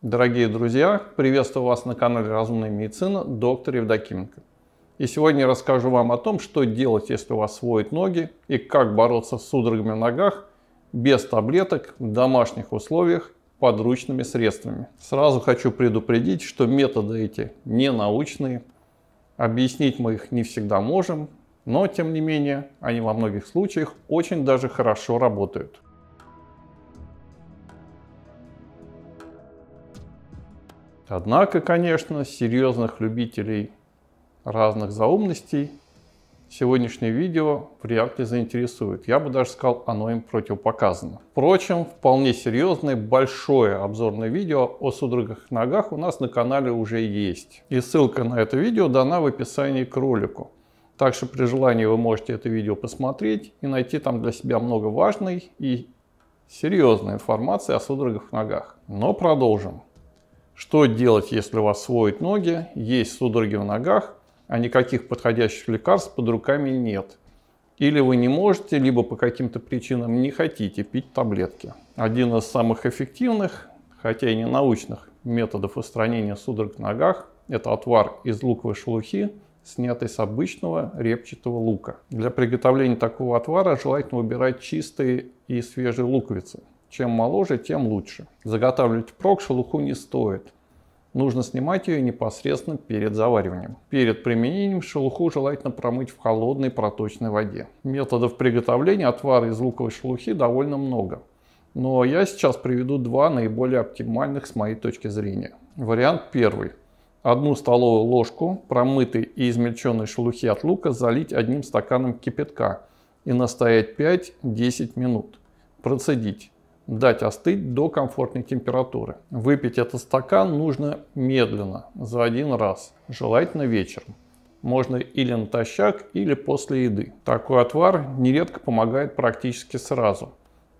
Дорогие друзья, приветствую вас на канале Разумная медицина, доктор Евдокименко. И сегодня я расскажу вам о том, что делать, если у вас сводят ноги и как бороться с судорогами в ногах без таблеток в домашних условиях подручными средствами. Сразу хочу предупредить, что методы эти не научные, объяснить мы их не всегда можем, но тем не менее они во многих случаях очень даже хорошо работают. Однако, конечно, серьезных любителей разных заумностей сегодняшнее видео вряд ли заинтересует. Я бы даже сказал, оно им противопоказано. Впрочем, вполне серьезное большое обзорное видео о судорогах ногах у нас на канале уже есть. И ссылка на это видео дана в описании к ролику. Так что при желании вы можете это видео посмотреть и найти там для себя много важной и серьезной информации о судорогах в ногах. Но продолжим. Что делать, если у вас сводят ноги, есть судороги в ногах, а никаких подходящих лекарств под руками нет? Или вы не можете, либо по каким-то причинам не хотите пить таблетки. Один из самых эффективных, хотя и не научных, методов устранения судорог в ногах – это отвар из луковой шелухи, снятый с обычного репчатого лука. Для приготовления такого отвара желательно выбирать чистые и свежие луковицы. Чем моложе, тем лучше. Заготавливать впрок шелуху не стоит. Нужно снимать ее непосредственно перед завариванием. Перед применением шелуху желательно промыть в холодной проточной воде. Методов приготовления отвара из луковой шелухи довольно много. Но я сейчас приведу два наиболее оптимальных с моей точки зрения. Вариант первый. Одну столовую ложку промытой и измельченной шелухи от лука залить одним стаканом кипятка и настоять 5-10 минут. Процедить дать остыть до комфортной температуры. Выпить этот стакан нужно медленно, за один раз, желательно вечером. Можно или натощак, или после еды. Такой отвар нередко помогает практически сразу.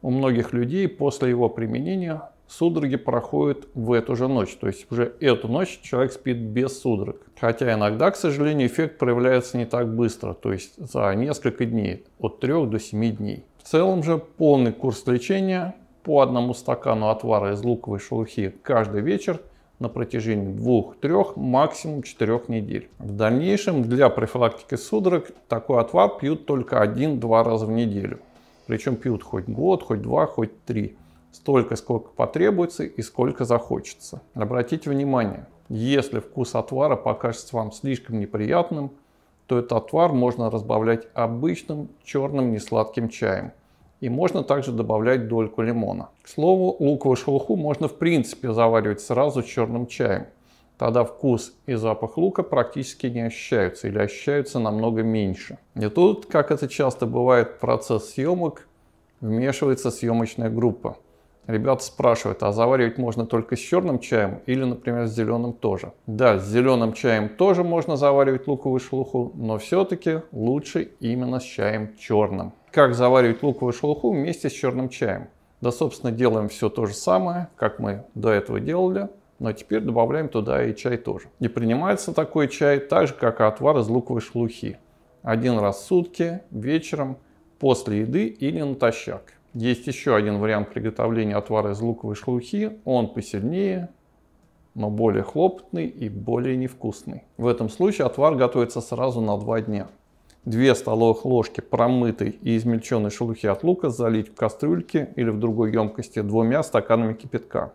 У многих людей после его применения судороги проходят в эту же ночь. То есть уже эту ночь человек спит без судорог. Хотя иногда, к сожалению, эффект проявляется не так быстро, то есть за несколько дней, от 3 до 7 дней. В целом же полный курс лечения по одному стакану отвара из луковой шелухи каждый вечер на протяжении двух, трех, максимум четырех недель. В дальнейшем для профилактики судорог такой отвар пьют только один-два раза в неделю. Причем пьют хоть год, хоть два, хоть три. Столько, сколько потребуется и сколько захочется. Обратите внимание, если вкус отвара покажется вам слишком неприятным, то этот отвар можно разбавлять обычным черным несладким чаем – и можно также добавлять дольку лимона. К слову, луковую шелуху можно в принципе заваривать сразу черным чаем. Тогда вкус и запах лука практически не ощущаются или ощущаются намного меньше. И тут, как это часто бывает процесс съемок, вмешивается съемочная группа. Ребята спрашивают, а заваривать можно только с черным чаем или, например, с зеленым тоже? Да, с зеленым чаем тоже можно заваривать луковую шелуху, но все-таки лучше именно с чаем черным как заваривать луковую шелуху вместе с черным чаем. Да, собственно, делаем все то же самое, как мы до этого делали, но теперь добавляем туда и чай тоже. И принимается такой чай так же, как и отвар из луковой шелухи. Один раз в сутки, вечером, после еды или натощак. Есть еще один вариант приготовления отвара из луковой шелухи. Он посильнее, но более хлопотный и более невкусный. В этом случае отвар готовится сразу на два дня. 2 столовых ложки промытой и измельченной шелухи от лука залить в кастрюльке или в другой емкости двумя стаканами кипятка.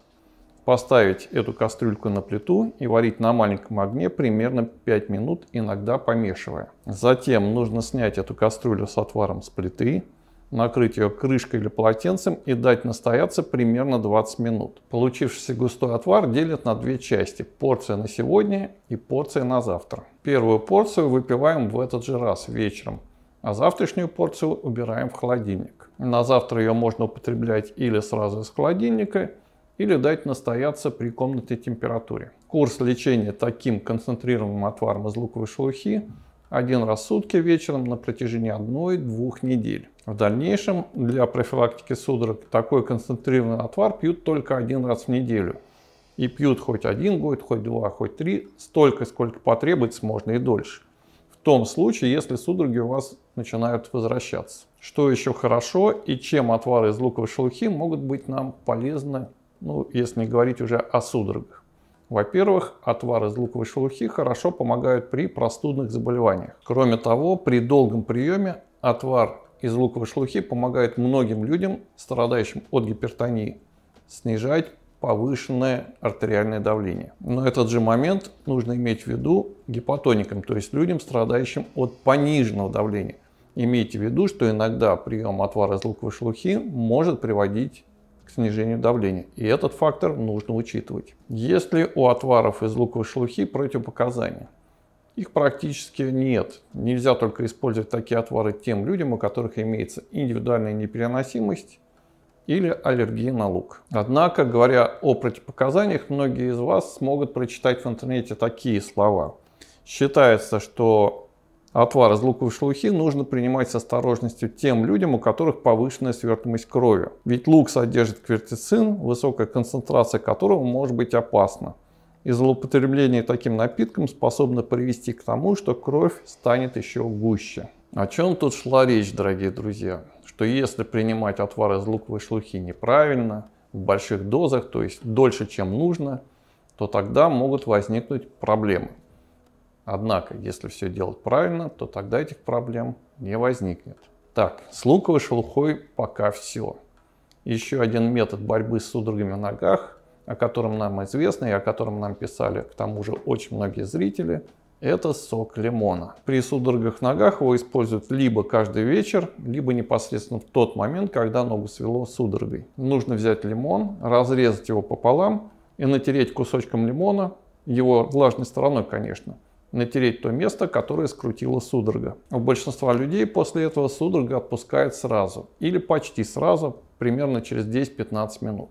Поставить эту кастрюльку на плиту и варить на маленьком огне примерно 5 минут, иногда помешивая. Затем нужно снять эту кастрюлю с отваром с плиты, накрыть ее крышкой или полотенцем и дать настояться примерно 20 минут. Получившийся густой отвар делят на две части – порция на сегодня и порция на завтра. Первую порцию выпиваем в этот же раз вечером, а завтрашнюю порцию убираем в холодильник. На завтра ее можно употреблять или сразу из холодильника, или дать настояться при комнатной температуре. Курс лечения таким концентрированным отваром из луковой шелухи один раз в сутки вечером на протяжении одной-двух недель. В дальнейшем для профилактики судорог такой концентрированный отвар пьют только один раз в неделю – и пьют хоть один год, хоть два, хоть три, столько, сколько потребуется, можно и дольше. В том случае, если судороги у вас начинают возвращаться. Что еще хорошо и чем отвары из луковой шелухи могут быть нам полезны, ну, если не говорить уже о судорогах. Во-первых, отвары из луковой шелухи хорошо помогают при простудных заболеваниях. Кроме того, при долгом приеме отвар из луковой шелухи помогает многим людям, страдающим от гипертонии, снижать повышенное артериальное давление. Но этот же момент нужно иметь в виду гипотоникам, то есть людям, страдающим от пониженного давления. Имейте в виду, что иногда прием отвара из луковой шелухи может приводить к снижению давления. И этот фактор нужно учитывать. Если у отваров из луковой шелухи противопоказания? Их практически нет. Нельзя только использовать такие отвары тем людям, у которых имеется индивидуальная непереносимость или аллергия на лук. Однако, говоря о противопоказаниях, многие из вас смогут прочитать в интернете такие слова. Считается, что отвар из луковой шелухи нужно принимать с осторожностью тем людям, у которых повышенная свертываемость крови. Ведь лук содержит кверцицин, высокая концентрация которого может быть опасна. И злоупотребление таким напитком способно привести к тому, что кровь станет еще гуще. О чем тут шла речь, дорогие друзья? что если принимать отвар из луковой шелухи неправильно, в больших дозах, то есть дольше, чем нужно, то тогда могут возникнуть проблемы. Однако, если все делать правильно, то тогда этих проблем не возникнет. Так, с луковой шелухой пока все. Еще один метод борьбы с судорогами в ногах, о котором нам известно и о котором нам писали к тому же очень многие зрители – это сок лимона. При судорогах в ногах его используют либо каждый вечер, либо непосредственно в тот момент, когда ногу свело судорогой. Нужно взять лимон, разрезать его пополам и натереть кусочком лимона, его влажной стороной, конечно, натереть то место, которое скрутило судорога. У большинства людей после этого судорога отпускает сразу или почти сразу, примерно через 10-15 минут.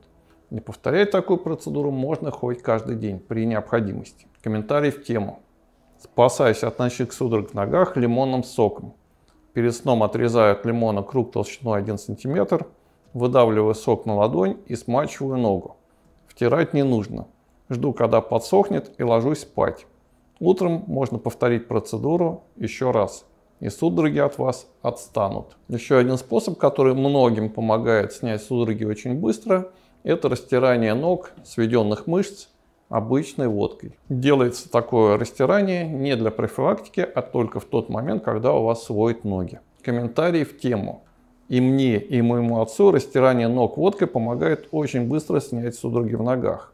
Не повторять такую процедуру можно хоть каждый день при необходимости. Комментарий в тему спасаясь от ночных судорог в ногах, лимонным соком. Перед сном отрезаю от лимона круг толщиной 1 см, выдавливаю сок на ладонь и смачиваю ногу. Втирать не нужно. Жду, когда подсохнет и ложусь спать. Утром можно повторить процедуру еще раз, и судороги от вас отстанут. Еще один способ, который многим помогает снять судороги очень быстро, это растирание ног, сведенных мышц обычной водкой. Делается такое растирание не для профилактики, а только в тот момент, когда у вас сводят ноги. Комментарий в тему. И мне, и моему отцу растирание ног водкой помогает очень быстро снять судороги в ногах.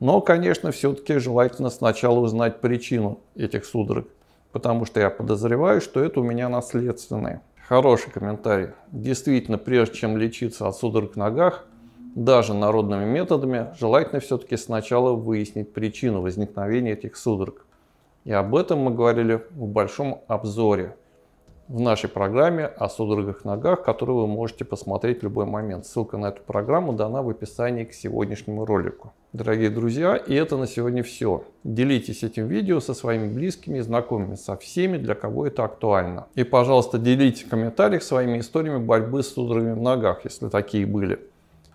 Но, конечно, все-таки желательно сначала узнать причину этих судорог, потому что я подозреваю, что это у меня наследственное. Хороший комментарий. Действительно, прежде чем лечиться от судорог в ногах, даже народными методами, желательно все-таки сначала выяснить причину возникновения этих судорог. И об этом мы говорили в большом обзоре в нашей программе о судорогах ногах, которую вы можете посмотреть в любой момент. Ссылка на эту программу дана в описании к сегодняшнему ролику. Дорогие друзья, и это на сегодня все. Делитесь этим видео со своими близкими и знакомыми, со всеми, для кого это актуально. И, пожалуйста, делитесь в комментариях своими историями борьбы с судорогами в ногах, если такие были.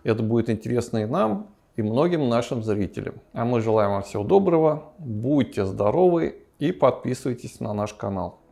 Это будет интересно и нам, и многим нашим зрителям. А мы желаем вам всего доброго, будьте здоровы и подписывайтесь на наш канал.